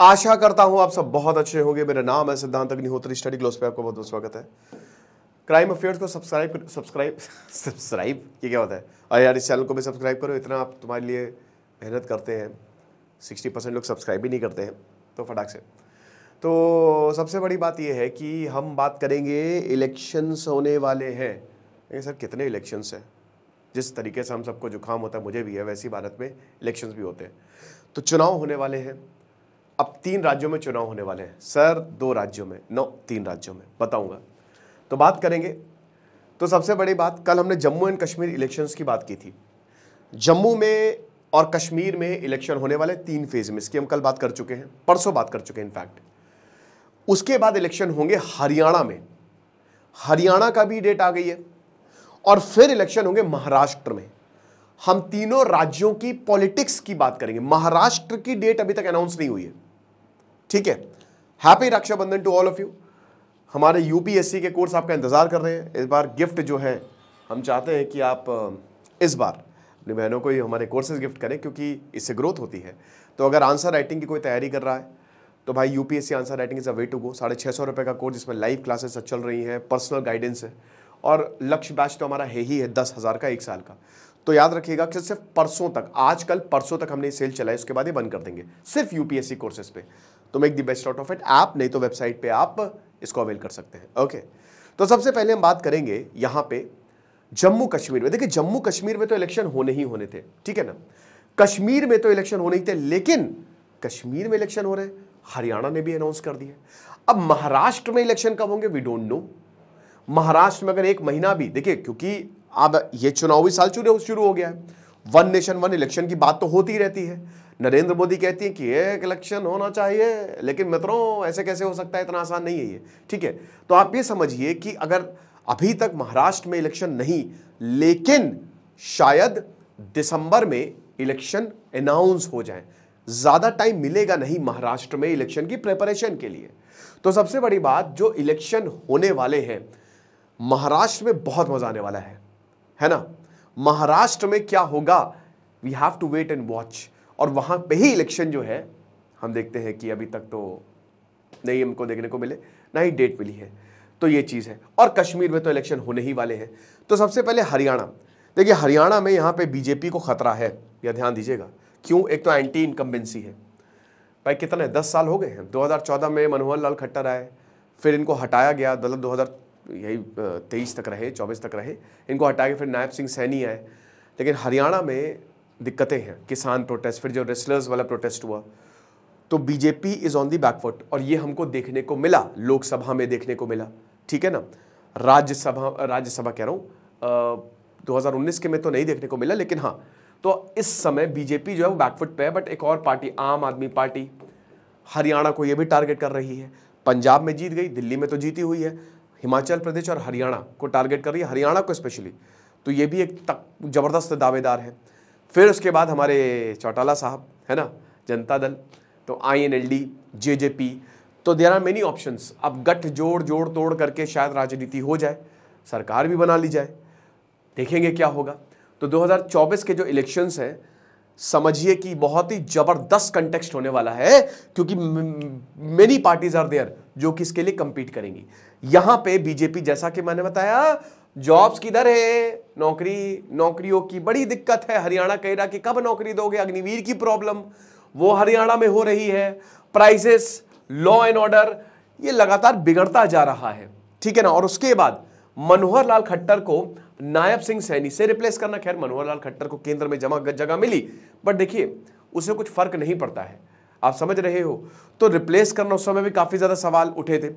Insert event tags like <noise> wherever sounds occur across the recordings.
आशा करता हूं आप सब बहुत अच्छे होंगे मेरा नाम है सिद्धांत अग्निहोत्री स्टडी ग्लोस पे आपका बहुत बहुत स्वागत है क्राइम अफेयर्स को सब्सक्राइब सब्सक्राइब सब्सक्राइब ये क्या होता है अरे यार इस चैनल को भी सब्सक्राइब करो इतना आप तुम्हारे लिए मेहनत करते हैं सिक्सटी परसेंट लोग सब्सक्राइब ही नहीं करते हैं तो फटाक से तो सबसे बड़ी बात यह है कि हम बात करेंगे इलेक्शंस होने वाले हैं देखिए सर कितने इलेक्शंस हैं जिस तरीके से हम सबको जुकाम होता है मुझे भी है वैसी भारत में इलेक्शंस भी होते हैं तो चुनाव होने वाले हैं अब तीन राज्यों में चुनाव होने वाले हैं सर दो राज्यों में नौ तीन राज्यों में बताऊंगा तो बात करेंगे तो सबसे बड़ी बात कल हमने जम्मू एंड कश्मीर इलेक्शंस की बात की थी जम्मू में और कश्मीर में इलेक्शन होने वाले तीन फेज में इसकी हम कल बात कर चुके हैं परसों बात कर चुके हैं इनफैक्ट उसके बाद इलेक्शन होंगे हरियाणा में हरियाणा का भी डेट आ गई है और फिर इलेक्शन होंगे महाराष्ट्र में हम तीनों राज्यों की पॉलिटिक्स की बात करेंगे महाराष्ट्र की डेट अभी तक अनाउंस नहीं हुई है ठीक है happy Rakshabandhan to all of you हमारे यूपीएससी के कोर्स आपका इंतज़ार कर रहे हैं इस बार गिफ्ट जो है हम चाहते हैं कि आप इस बार अपनी बहनों को ही हमारे कोर्सेज गिफ्ट करें क्योंकि इससे ग्रोथ होती है तो अगर आंसर राइटिंग की कोई तैयारी कर रहा है तो भाई UPSC answer writing is a way to go साढ़े छः सौ रुपये का कोर्स जिसमें लाइव क्लासेस चल रही हैं पर्सनल गाइडेंस है और लक्ष्य बैच तो हमारा है ही है दस हज़ार का एक साल का तो याद रखिएगा कि सिर्फ परसों तक आजकल परसों तक हमने सेल चलाई उसके बाद ये बंद कर देंगे सिर्फ यूपीएससी कोर्सेज पर तो make the best out of it app नहीं तो वेबसाइट पे आप इसको अवेल कर सकते हैं ओके तो सबसे पहले हम बात करेंगे यहां पे जम्मू कश्मीर में देखिए जम्मू कश्मीर में तो इलेक्शन होने ही होने थे ठीक है ना कश्मीर में तो इलेक्शन होने ही थे लेकिन कश्मीर में इलेक्शन हो रहे हरियाणा ने भी अनाउंस कर दिया अब महाराष्ट्र में इलेक्शन कब होंगे वी डोंट नो महाराष्ट्र में अगर एक महीना भी देखिए क्योंकि अब ये चुनावी साल शुरू हो गया है वन नेशन वन इलेक्शन की बात तो होती रहती है नरेंद्र मोदी कहती हैं कि एक इलेक्शन होना चाहिए लेकिन मित्रों ऐसे कैसे हो सकता है इतना आसान नहीं है ये ठीक है तो आप ये समझिए कि अगर अभी तक महाराष्ट्र में इलेक्शन नहीं लेकिन शायद दिसंबर में इलेक्शन अनाउंस हो जाए ज़्यादा टाइम मिलेगा नहीं महाराष्ट्र में इलेक्शन की प्रेपरेशन के लिए तो सबसे बड़ी बात जो इलेक्शन होने वाले हैं महाराष्ट्र में बहुत मज़ा आने वाला है है ना महाराष्ट्र में क्या होगा we have to wait and watch और वहां पे ही इलेक्शन जो है हम देखते हैं कि अभी तक तो नहीं हमको देखने को मिले ना ही डेट मिली है तो ये चीज़ है और कश्मीर में तो इलेक्शन होने ही वाले हैं तो सबसे पहले हरियाणा देखिए हरियाणा में यहाँ पे बीजेपी को खतरा है यह ध्यान दीजिएगा क्यों एक तो एंटी इनकम्बेंसी है भाई कितना है दस साल हो गए हैं 2014 में मनोहर लाल खट्टर आए फिर इनको हटाया गया दो हज़ार यही तेईस तक रहे चौबीस तक रहे इनको हटा के फिर नायब सिंह सैनी आए लेकिन हरियाणा में दिक्कतें हैं किसान प्रोटेस्ट फिर जो रेस्लर्स वाला प्रोटेस्ट हुआ तो BJP is on the back foot और ये हमको देखने को मिला लोकसभा में देखने को मिला ठीक है ना राज्यसभा राज्यसभा कह रहा हूँ दो के में तो नहीं देखने को मिला लेकिन हाँ तो इस समय बीजेपी जो है वो बैकफुट पे है बट एक और पार्टी आम आदमी पार्टी हरियाणा को ये भी टारगेट कर रही है पंजाब में जीत गई दिल्ली में तो जीती हुई है हिमाचल प्रदेश और हरियाणा को टारगेट कर रही है हरियाणा को स्पेशली तो ये भी एक तक ज़बरदस्त दावेदार है फिर उसके बाद हमारे चौटाला साहब है ना जनता दल तो I N L D J J P तो देर आर मेनी ऑप्शन अब गठ जोड़ जोड़ तोड़ करके शायद राजनीति हो जाए सरकार भी बना ली जाए देखेंगे क्या होगा तो 2024 के जो इलेक्शंस हैं समझिए कि बहुत ही जबरदस्त कंटेक्स्ट होने वाला है क्योंकि मेनी पार्टीज आर देयर जो कि इसके लिए कंपीट करेंगी यहां पे बीजेपी जैसा कि मैंने बताया जॉब्स किधर है नौकरी नौकरियों की बड़ी दिक्कत है हरियाणा कह रहा कि कब नौकरी दोगे अग्निवीर की प्रॉब्लम वो हरियाणा में हो रही है प्राइसेस लॉ एंड ऑर्डर ये लगातार बिगड़ता जा रहा है ठीक है ना और उसके बाद मनोहर लाल खट्टर को नायब सिंह सैनी से रिप्लेस करना खैर मनोहर लाल खट्टर को केंद्र में जमा जगह मिली बट देखिए उसे कुछ फर्क नहीं पड़ता है आप समझ रहे हो तो रिप्लेस करना उस समय भी काफ़ी ज़्यादा सवाल उठे थे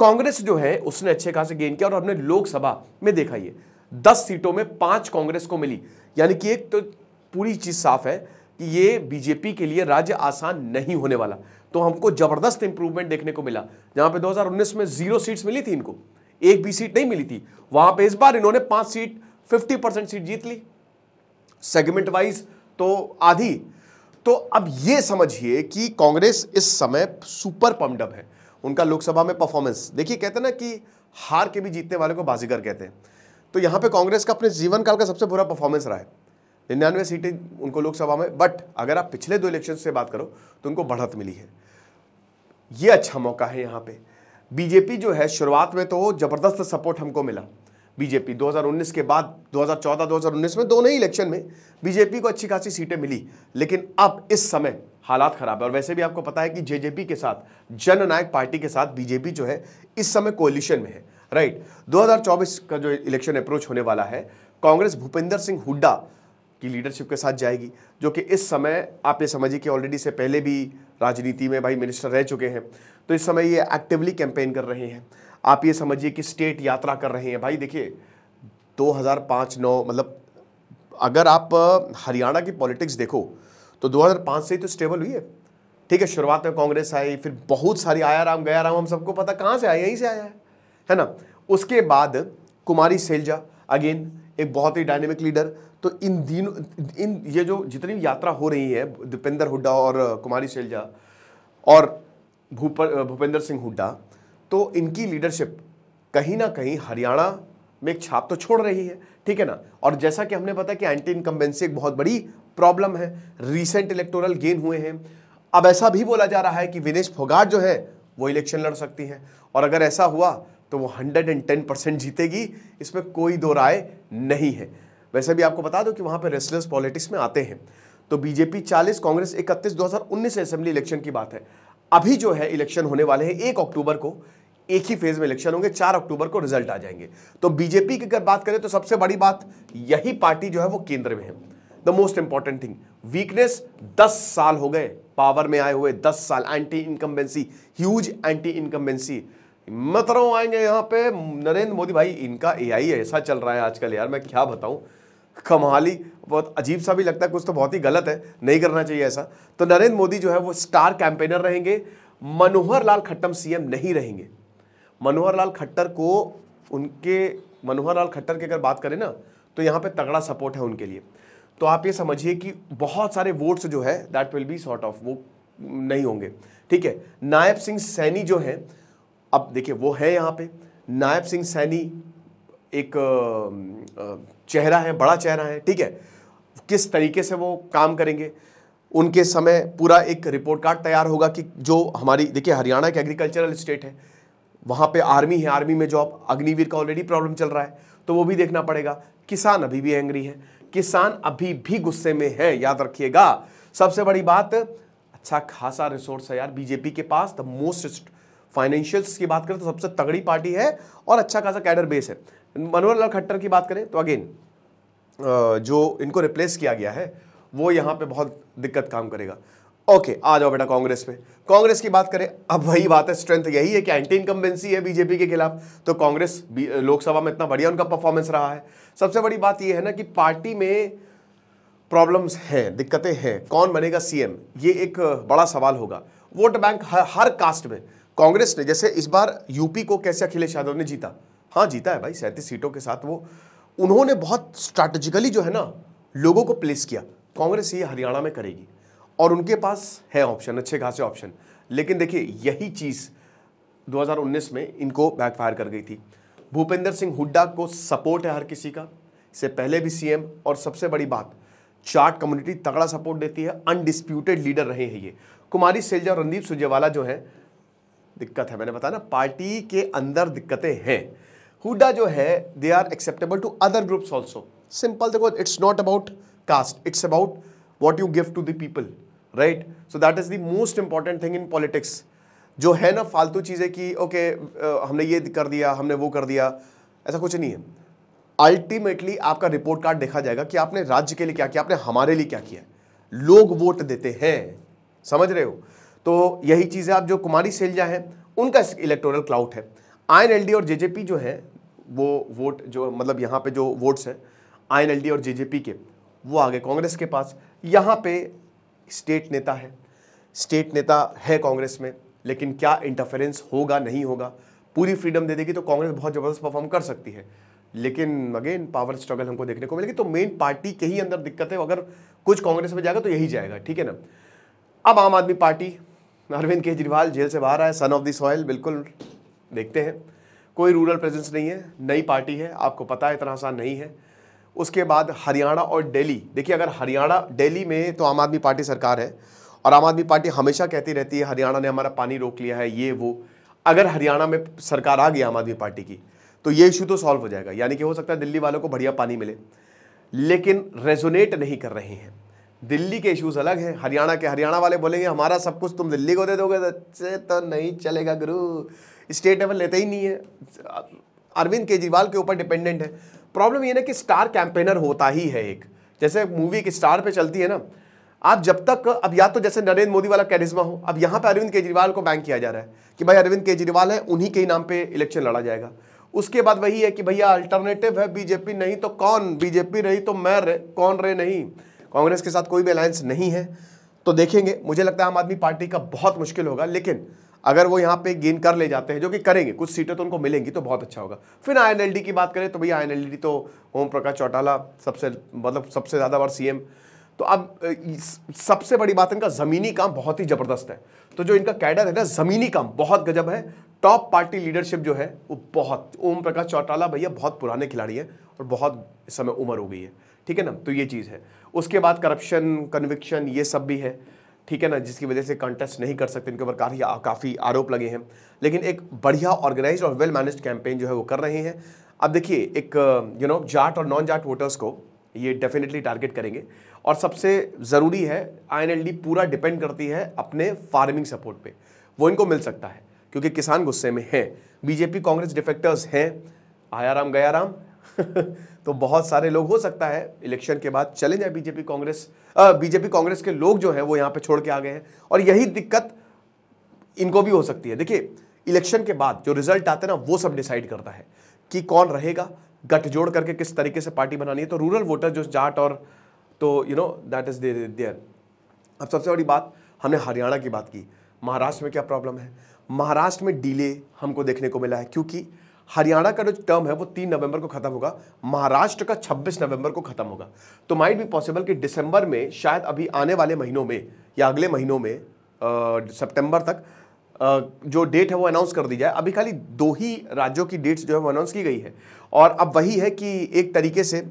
कांग्रेस जो है उसने अच्छे खासे गेन किया और हमने लोकसभा में देखा ये दस सीटों में पांच कांग्रेस को मिली यानी कि एक तो पूरी चीज़ साफ है कि ये बीजेपी के लिए राज्य आसान नहीं होने वाला तो हमको जबरदस्त इंप्रूवमेंट देखने को मिला जहां पे 2019 में जीरो सीट्स मिली थी इनको एक भी सीट नहीं मिली थी वहां पे इस बार इन्होंने पांच सीट 50 परसेंट सीट जीत ली सेगमेंट वाइज तो आधी तो अब ये समझिए कि कांग्रेस इस समय सुपर पम्पडअप है उनका लोकसभा में परफॉर्मेंस देखिए कहते हैं ना कि हार के भी जीतने वाले को बाजीगर कहते हैं तो यहाँ पे कांग्रेस का अपने जीवन काल का सबसे बुरा परफॉर्मेंस रहा है निन्यानवे सीटें उनको लोकसभा में बट अगर आप पिछले दो इलेक्शन से बात करो तो उनको बढ़त मिली है ये अच्छा मौका है यहाँ पे बीजेपी जो है शुरुआत में तो ज़बरदस्त सपोर्ट हमको मिला बीजेपी 2019 के बाद 2014-2019 में दोनों ही इलेक्शन में बीजेपी को अच्छी खासी सीटें मिली लेकिन अब इस समय हालात खराब है और वैसे भी आपको पता है कि जेजेपी के साथ जननायक पार्टी के साथ बीजेपी जो है इस समय कोलिशन में है राइट 2024 का जो इलेक्शन अप्रोच होने वाला है कांग्रेस भूपेंद्र सिंह हुड्डा की लीडरशिप के साथ जाएगी जो कि इस समय आप ये समझिए कि ऑलरेडी से पहले भी राजनीति में भाई मिनिस्टर रह चुके हैं तो इस समय ये एक्टिवली कैंपेन कर रहे हैं आप ये समझिए कि स्टेट यात्रा कर रहे हैं भाई देखिए 2005 नौ मतलब अगर आप हरियाणा की पॉलिटिक्स देखो तो 2005 से ही तो स्टेबल हुई है ठीक है शुरुआत में कांग्रेस आई फिर बहुत सारी आया राम गया राम हम सबको पता कहाँ से आया यहीं से आया है है ना उसके बाद कुमारी सेलजा अगेन एक बहुत ही डायनेमिक लीडर तो इन दिनों इन ये जो जितनी भी यात्रा हो रही है दीपेंद्र हुड्डा और कुमारी सेलजा और भूपेंद्र सिंह हुड्डा तो इनकी लीडरशिप कहीं ना कहीं हरियाणा में एक छाप तो छोड़ रही है ठीक है ना और जैसा कि हमने पता कि एंटी इनकम्बेंसी एक बहुत बड़ी प्रॉब्लम है रिसेंट इलेक्टोरल गेन हुए हैं अब ऐसा भी बोला जा रहा है कि विनेश फोगाट जो है वो इलेक्शन लड़ सकती हैं और अगर ऐसा हुआ तो वो 110 परसेंट जीतेगी इसमें कोई दो राय नहीं है वैसे भी आपको बता दो कि वहां पर रेसलेस पॉलिटिक्स में आते हैं तो बीजेपी 40 कांग्रेस 31 2019 असेंबली इलेक्शन की बात है अभी जो है इलेक्शन होने वाले हैं एक अक्टूबर को एक ही फेज में इलेक्शन होंगे चार अक्टूबर को रिजल्ट आ जाएंगे तो बीजेपी की अगर बात करें तो सबसे बड़ी बात यही पार्टी जो है वो केंद्र में है the most important thing weakness दस साल हो गए पावर में आए हुए दस साल anti incumbency huge anti incumbency मत रहो आएंगे यहां पे नरेंद्र मोदी भाई इनका एआई ऐसा चल रहा है आजकल यार मैं क्या बताऊं कमाली बहुत अजीब सा भी लगता है कुछ तो बहुत ही गलत है नहीं करना चाहिए ऐसा तो नरेंद्र मोदी जो है वो स्टार कैंपेनर रहेंगे मनोहर लाल खट्टम सीएम नहीं रहेंगे मनोहर लाल खट्टर को उनके मनोहर लाल खट्टर की अगर बात करें ना तो यहाँ पे तगड़ा सपोर्ट है उनके लिए तो आप ये समझिए कि बहुत सारे वोट्स जो है that will be sort of वो नहीं होंगे ठीक है नायब सिंह सैनी जो है अब देखिए वो है यहाँ पे नायब सिंह सैनी एक चेहरा है बड़ा चेहरा है ठीक है किस तरीके से वो काम करेंगे उनके समय पूरा एक रिपोर्ट कार्ड तैयार होगा कि जो हमारी देखिए हरियाणा एक एग्रीकल्चरल स्टेट है वहाँ पे आर्मी है आर्मी में जॉब अग्निवीर का ऑलरेडी प्रॉब्लम चल रहा है तो वो भी देखना पड़ेगा किसान अभी भी एंग्री है किसान अभी भी गुस्से में है याद रखिएगा सबसे बड़ी बात अच्छा खासा रिसोर्स है यार बीजेपी के पास द मोस्ट फाइनेंशियल्स की बात करें तो सबसे तगड़ी पार्टी है और अच्छा खासा कैडर बेस है मनोहर लाल खट्टर की बात करें तो अगेन जो इनको रिप्लेस किया गया है वो यहाँ पे बहुत दिक्कत काम करेगा ओके आ जाओ बेटा कांग्रेस पे कांग्रेस की बात करें अब वही बात है स्ट्रेंथ यही है कि एंटी इनकम्बेंसी है बीजेपी के खिलाफ तो कांग्रेस लोकसभा में इतना बढ़िया उनका परफॉर्मेंस रहा है सबसे बड़ी बात यह है ना कि पार्टी में प्रॉब्लम्स हैं दिक्कतें हैं कौन बनेगा सीएम ये एक बड़ा सवाल होगा वोट बैंक हर, हर कास्ट में कांग्रेस ने जैसे इस बार यूपी को कैसे अखिलेश यादव ने जीता हाँ जीता है भाई सैंतीस सीटों के साथ वो उन्होंने बहुत स्ट्रैटेजिकली जो है ना लोगों को प्लेस किया कांग्रेस ये हरियाणा में करेगी और उनके पास है ऑप्शन अच्छे खासे ऑप्शन लेकिन देखिए यही चीज़ 2019 में इनको बैकफायर कर गई थी भूपेंद्र सिंह हुड्डा को सपोर्ट है हर किसी का इससे पहले भी सीएम और सबसे बड़ी बात चार्ट कम्युनिटी तगड़ा सपोर्ट देती है अनडिस्प्यूटेड लीडर रहे हैं ये कुमारी सेलजा और रणदीप सुरजेवाला जो है दिक्कत है मैंने बताया ना पार्टी के अंदर दिक्कतें हैं हुडा जो है they are acceptable to other groups also simple देखो it's not about caste it's about what you give to the people right so that is the most important thing in politics जो है ना फालतू चीज़ें कि ओके okay, हमने ये कर दिया हमने वो कर दिया ऐसा कुछ नहीं है अल्टीमेटली आपका रिपोर्ट कार्ड देखा जाएगा कि आपने राज्य के लिए क्या किया आपने हमारे लिए क्या किया लोग वोट देते हैं समझ रहे हो तो यही चीज़ें आप जो कुमारी सेलजा हैं उनका इलेक्टोरल क्लाउट है आई और जे जो है वो वोट जो मतलब यहाँ पे जो वोट्स हैं आई और जे के वो आ गए कांग्रेस के पास यहाँ पे स्टेट नेता है स्टेट नेता है कांग्रेस में लेकिन क्या इंटरफेरेंस होगा नहीं होगा पूरी फ्रीडम दे देगी तो कांग्रेस बहुत ज़बरदस्त परफॉर्म कर सकती है लेकिन अगेन पावर स्ट्रगल हमको देखने को मिलेगी तो मेन पार्टी के ही अंदर दिक्कत है अगर कुछ कांग्रेस में जाएगा तो यही जाएगा ठीक है ना अब आम आदमी पार्टी अरविंद केजरीवाल जेल से बाहर आए सन ऑफ द सॉयल बिल्कुल देखते हैं कोई रूरल प्रेजेंस नहीं है नई पार्टी है आपको पता है इतना आसान नहीं है उसके बाद हरियाणा और दिल्ली देखिए अगर हरियाणा दिल्ली में तो आम आदमी पार्टी सरकार है और आम आदमी पार्टी हमेशा कहती रहती है हरियाणा ने हमारा पानी रोक लिया है ये वो अगर हरियाणा में सरकार आ गई आम आदमी पार्टी की तो ये इशू तो सॉल्व हो जाएगा यानी कि हो सकता है दिल्ली वालों को बढ़िया पानी मिले लेकिन रेजोनेट नहीं कर रहे हैं दिल्ली के इश्यूज अलग हैं हरियाणा के हरियाणा वाले बोलेंगे हमारा सब कुछ तुम दिल्ली को दे दोगे तो अच्छे तो नहीं चलेगा गुरु स्टेट लेवल लेते ही नहीं है अरविंद केजरीवाल के ऊपर डिपेंडेंट है प्रॉब्लम ये ना कि स्टार कैंपेनर होता ही है एक जैसे मूवी एक स्टार पे चलती है ना आप जब तक अब या तो जैसे नरेंद्र मोदी वाला कैरिज्मा हो अब यहाँ पे अरविंद केजरीवाल को बैंक किया जा रहा है कि भाई अरविंद केजरीवाल है उन्हीं के ही नाम पे इलेक्शन लड़ा जाएगा उसके बाद वही है कि भैया अल्टरनेटिव है बीजेपी नहीं तो कौन बीजेपी रही तो मैं रहे कौन रहे नहीं कांग्रेस के साथ कोई भी अलायंस नहीं है तो देखेंगे मुझे लगता है आम आदमी पार्टी का बहुत मुश्किल होगा लेकिन अगर वो यहाँ पे गेन कर ले जाते हैं जो कि करेंगे कुछ सीटें तो उनको मिलेंगी तो बहुत अच्छा होगा फिर आईएनएलडी की बात करें तो भैया आईएनएलडी तो ओम प्रकाश चौटाला सबसे मतलब सबसे ज़्यादा बार सीएम तो अब सबसे बड़ी बात इनका ज़मीनी काम बहुत ही ज़बरदस्त है तो जो इनका कैडर है ना ज़मीनी काम बहुत गजब है टॉप पार्टी लीडरशिप जो है वो बहुत ओम प्रकाश चौटाला भैया बहुत पुराने खिलाड़ी हैं और बहुत इस समय उम्र हो गई है ठीक है ना तो ये चीज़ है उसके बाद करप्शन कन्विक्शन ये सब भी है ठीक है ना जिसकी वजह से कंटेस्ट नहीं कर सकते इनके ऊपर काफ़ी काफ़ी आरोप लगे हैं लेकिन एक बढ़िया ऑर्गेनाइज और वेल मैनेज कैंपेन जो है वो कर रहे हैं अब देखिए एक यू नो जाट और नॉन जाट वोटर्स को ये डेफिनेटली टारगेट करेंगे और सबसे ज़रूरी है आई पूरा डिपेंड करती है अपने फार्मिंग सपोर्ट पर वो इनको मिल सकता है क्योंकि किसान गुस्से में हैं बीजेपी कांग्रेस डिफेक्टर्स हैं आया राम गया राम <laughs> तो बहुत सारे लोग हो सकता है इलेक्शन के बाद चले जाए बीजेपी कांग्रेस बीजेपी कांग्रेस के लोग जो हैं वो यहाँ पे छोड़ के आ गए हैं और यही दिक्कत इनको भी हो सकती है देखिए इलेक्शन के बाद जो रिजल्ट आते हैं ना वो सब डिसाइड करता है कि कौन रहेगा गठजोड़ करके किस तरीके से पार्टी बनानी है तो रूरल वोटर जो जाट और तो you know that is there अब सबसे बड़ी बात हमने हरियाणा की बात की महाराष्ट्र में क्या प्रॉब्लम है महाराष्ट्र में डीले हमको देखने को मिला है क्योंकि हरियाणा का जो टर्म है वो तीन नवंबर को खत्म होगा महाराष्ट्र का छब्बीस नवंबर को खत्म होगा तो माइट भी पॉसिबल कि दिसंबर में शायद अभी आने वाले महीनों में या अगले महीनों में सितंबर तक आ, जो डेट है वो अनाउंस कर दी जाए अभी खाली दो ही राज्यों की डेट्स जो है वो अनाउंस की गई है और अब वही है कि एक तरीके से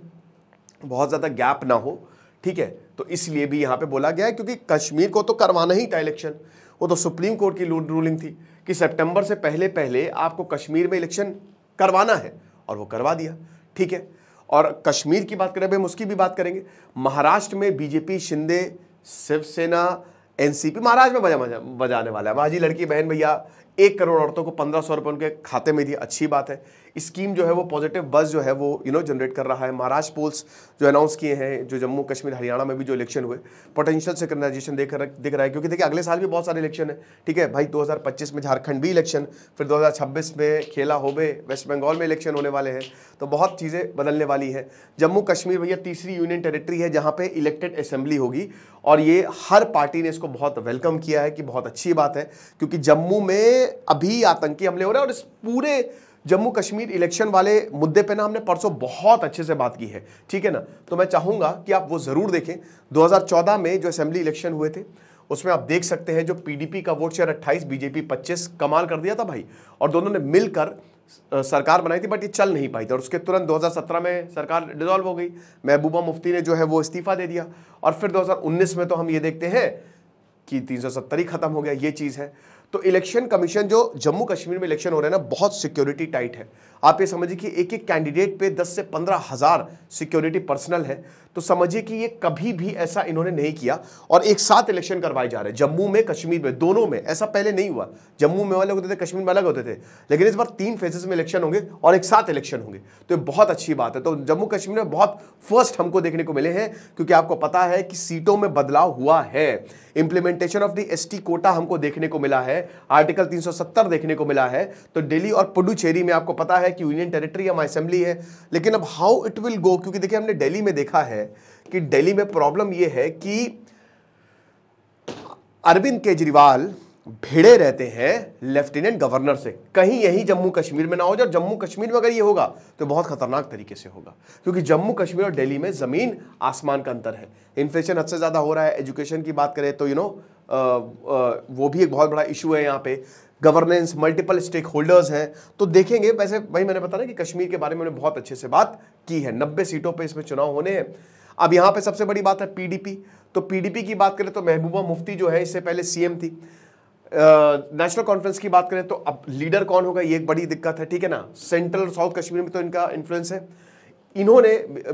बहुत ज़्यादा गैप ना हो ठीक है तो इसलिए भी यहाँ पे बोला गया है क्योंकि कश्मीर को तो करवाना ही था इलेक्शन वो तो सुप्रीम कोर्ट की रूलिंग थी कि सितंबर से पहले पहले आपको कश्मीर में इलेक्शन करवाना है और वो करवा दिया ठीक है और कश्मीर की बात करें हम उसकी भी बात करेंगे महाराष्ट्र में बीजेपी शिंदे शिवसेना एनसीपी महाराष्ट्र में बजा बजा बजाने वाला है वहाँ जी लड़की बहन भैया एक करोड़ औरतों को पंद्रह सौ रुपये उनके खाते में दिए अच्छी बात है स्कीम जो है वो पॉजिटिव बस जो है वो यू नो जनरेट कर रहा है महाराज पोल्स जो अनाउंस किए हैं जो जम्मू कश्मीर हरियाणा में भी जो इलेक्शन हुए पोटेंशियल सिक्योरिटाइजेशन देख रहा दिख रहा है क्योंकि देखिए अगले साल भी बहुत सारे इलेक्शन है ठीक है भाई 2025 में झारखंड भी इलेक्शन फिर 2026 में खेला होबे वेस्ट बंगाल में इलेक्शन होने वाले हैं तो बहुत चीज़ें बदलने वाली हैं जम्मू कश्मीर भैया तीसरी यूनियन टेरेटरी है जहाँ पर इलेक्टेड असेंबली होगी और ये हर पार्टी ने इसको बहुत वेलकम किया है कि बहुत अच्छी बात है क्योंकि जम्मू में अभी आतंकी हमले हो रहे हैं और इस पूरे जम्मू कश्मीर इलेक्शन वाले मुद्दे पे ना हमने परसों बहुत अच्छे से बात की है ठीक है ना तो मैं चाहूंगा कि आप वो ज़रूर देखें 2014 में जो असेंबली इलेक्शन हुए थे उसमें आप देख सकते हैं जो पीडीपी का वोट शेयर 28 बीजेपी 25 कमाल कर दिया था भाई और दोनों ने मिलकर सरकार बनाई थी बट ये चल नहीं पाई थी और उसके तुरंत 2017 में सरकार डिजॉल्व हो गई महबूबा मुफ्ती ने जो है वो इस्तीफा दे दिया और फिर दो में तो हम ये देखते हैं कि तीन ही खत्म हो गया ये चीज़ है तो इलेक्शन कमीशन जो जम्मू कश्मीर में इलेक्शन हो रहे हैं ना बहुत सिक्योरिटी टाइट है आप ये समझिए कि एक एक कैंडिडेट पे 10 से पंद्रह हज़ार सिक्योरिटी पर्सनल है तो समझिए कि ये कभी भी ऐसा इन्होंने नहीं किया और एक साथ इलेक्शन करवाए जा रहे हैं जम्मू में कश्मीर में दोनों में ऐसा पहले नहीं हुआ जम्मू में अलग होते थे कश्मीर में अलग होते थे लेकिन इस बार तीन फेजेस में इलेक्शन होंगे और एक साथ इलेक्शन होंगे तो ये बहुत अच्छी बात है तो जम्मू कश्मीर में बहुत फर्स्ट हमको देखने को मिले हैं क्योंकि आपको पता है कि सीटों में बदलाव हुआ है implementation of the S quota हमको देखने को मिला है आर्टिकल तीन देखने को मिला है तो डेली और पुडुचेरी में आपको पता है है कि यूनियन टेरिटरी हम असेंबली है लेकिन अब हाउ इट विल गो क्योंकि देखिए हमने दिल्ली में देखा है कि दिल्ली में प्रॉब्लम ये है कि अरविंद केजरीवाल भिड़े रहते हैं लेफ्टिनेंट गवर्नर से कहीं यही जम्मू कश्मीर में ना हो जाए जम्मू कश्मीर में अगर ये होगा तो बहुत खतरनाक तरीके से होगा क्योंकि जम्मू कश्मीर और दिल्ली में ज़मीन आसमान का अंतर है इन्फ्लेशन हद से ज़्यादा हो रहा है एजुकेशन की बात करें तो यू नो आ, वो भी एक बहुत बड़ा इशू है यहाँ पे गवर्नेंस मल्टीपल स्टेक होल्डर्स हैं तो देखेंगे वैसे भाई मैंने बताया कि कश्मीर के बारे में उन्होंने बहुत अच्छे से बात की है नब्बे सीटों पर इसमें चुनाव होने हैं अब यहाँ पर सबसे बड़ी बात है पीडीपी तो पीडीपी की बात करें तो महबूबा मुफ्ती जो है इससे पहले सीएम थी नेशनल कॉन्फ्रेंस की बात करें तो अब लीडर कौन होगा ये एक बड़ी दिक्कत है ठीक है ना सेंट्रल और साउथ कश्मीर में तो इनका इन्फ्लुएंस है इन्होंने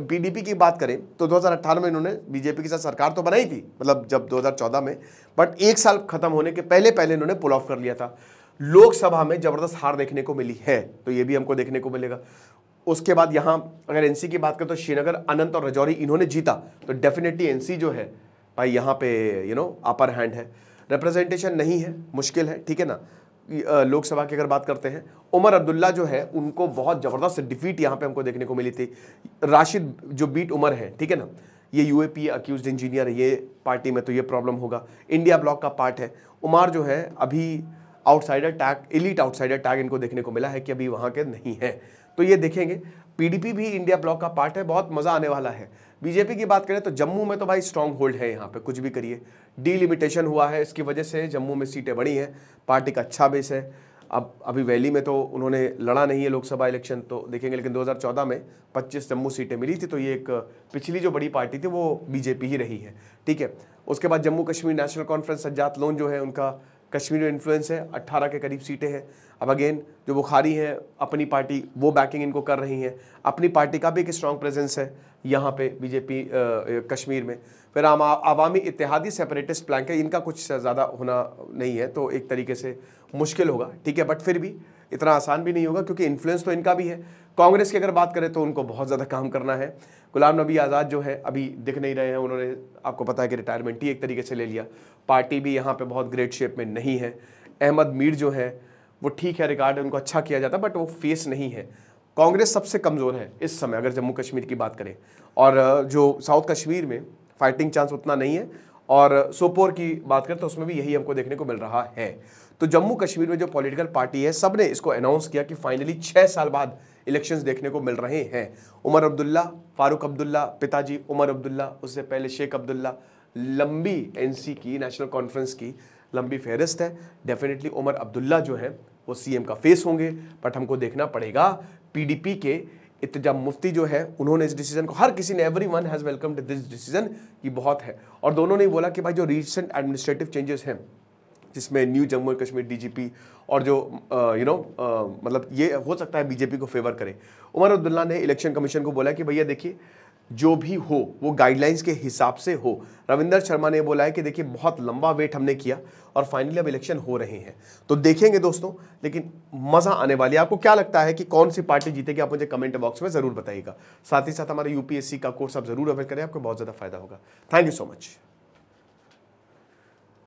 पीडीपी की बात करें तो 2018 में इन्होंने बीजेपी के साथ सरकार तो बनाई थी मतलब जब 2014 में बट एक साल खत्म होने के पहले पहले इन्होंने पुल ऑफ कर लिया था लोकसभा में जबरदस्त हार देखने को मिली है तो ये भी हमको देखने को मिलेगा उसके बाद यहाँ अगर एनसी की बात करें तो श्रीनगर अनंत और रजौरी इन्होंने जीता तो डेफिनेटली एनसी जो है भाई यहाँ पे यू नो अपर हैंड है रिप्रेजेंटेशन नहीं है मुश्किल है ठीक है ना लोकसभा की अगर बात करते हैं उमर अब्दुल्ला जो है उनको बहुत ज़बरदस्त डिफीट यहाँ पे हमको देखने को मिली थी राशिद जो बीट उमर है ठीक है ना ये यू अक्यूज इंजीनियर है ये पार्टी में तो ये प्रॉब्लम होगा इंडिया ब्लॉक का पार्ट है उमर जो है अभी outsider tag elite outsider tag इनको देखने को मिला है कि अभी वहाँ के नहीं है तो ये देखेंगे पीडीपी भी इंडिया ब्लॉक का पार्ट है बहुत मज़ा आने वाला है बीजेपी की बात करें तो जम्मू में तो भाई स्ट्रांग होल्ड है यहाँ पे कुछ भी करिए डीलिमिटेशन हुआ है इसकी वजह से जम्मू में सीटें बढ़ी हैं पार्टी का अच्छा बेस है अब अभी वैली में तो उन्होंने लड़ा नहीं है लोकसभा इलेक्शन तो देखेंगे लेकिन 2014 में 25 जम्मू सीटें मिली थी तो ये एक पिछली जो बड़ी पार्टी थी वो बीजेपी ही रही है ठीक है उसके बाद जम्मू कश्मीर नेशनल कॉन्फ्रेंस सज्जात लोन जो है उनका कश्मीर में इन्फ्लुएंस है 18 के करीब सीटें हैं अब अगेन जो बुखारी हैं अपनी पार्टी वो बैकिंग इनको कर रही हैं अपनी पार्टी का भी एक स्ट्रॉन्ग प्रेजेंस है यहाँ पे बीजेपी कश्मीर में फिर आम आवामी इतिहादी सेपरेटिस्ट प्लान है इनका कुछ ज़्यादा होना नहीं है तो एक तरीके से मुश्किल होगा ठीक है बट फिर भी इतना आसान भी नहीं होगा क्योंकि इन्फ्लुएंस तो इनका भी है कांग्रेस की अगर बात करें तो उनको बहुत ज़्यादा काम करना है गुलाम नबी आज़ाद जो है अभी दिख नहीं रहे हैं उन्होंने आपको पता है कि रिटायरमेंट ही एक तरीके से ले लिया पार्टी भी यहाँ पे बहुत ग्रेट शेप में नहीं है अहमद मीर जो है वो ठीक है रिकॉर्ड उनको अच्छा किया जाता बट वो फेस नहीं है कांग्रेस सबसे कमज़ोर है इस समय अगर जम्मू कश्मीर की बात करें और जो साउथ कश्मीर में फाइटिंग चांस उतना नहीं है और सोपोर की बात करें तो उसमें भी यही हमको देखने को मिल रहा है तो जम्मू कश्मीर में जो पॉलिटिकल पार्टी है सब ने इसको अनाउंस किया कि फाइनली छः साल बाद इलेक्शंस देखने को मिल रहे हैं उमर अब्दुल्ला फारूक अब्दुल्ला पिताजी उमर अब्दुल्ला उससे पहले शेख अब्दुल्ला लंबी एनसी की नेशनल कॉन्फ्रेंस की लंबी फहरिस्त है डेफिनेटली उमर अब्दुल्ला जो है वो सीएम का फेस होंगे बट हमको देखना पड़ेगा पीडीपी के इतजाम मुफ्ती जो है उन्होंने इस डिसीजन को हर किसी ने everyone has welcome this decision ये बहुत है और दोनों ने बोला कि भाई जो रिसेंट एडमिनिस्ट्रेटिव चेंजेस हैं जिसमें new Jammu and Kashmir DGP और जो यू नो मतलब ये हो सकता है बीजेपी को फेवर करे उमर अब्दुल्ला ने इलेक्शन कमीशन को बोला कि भैया देखिए जो भी हो वो गाइडलाइंस के हिसाब से हो रविंदर शर्मा ने बोला है कि देखिए बहुत लंबा वेट हमने किया और फाइनली अब इलेक्शन हो रहे हैं तो देखेंगे दोस्तों लेकिन मज़ा आने वाली है आपको क्या लगता है कि कौन सी पार्टी जीतेगी आप मुझे कमेंट बॉक्स में ज़रूर बताइएगा साथ ही साथ हमारे यूपीएससी का कोर्स आप ज़रूर अवेल करें आपको बहुत ज़्यादा फायदा होगा थैंक यू सो मच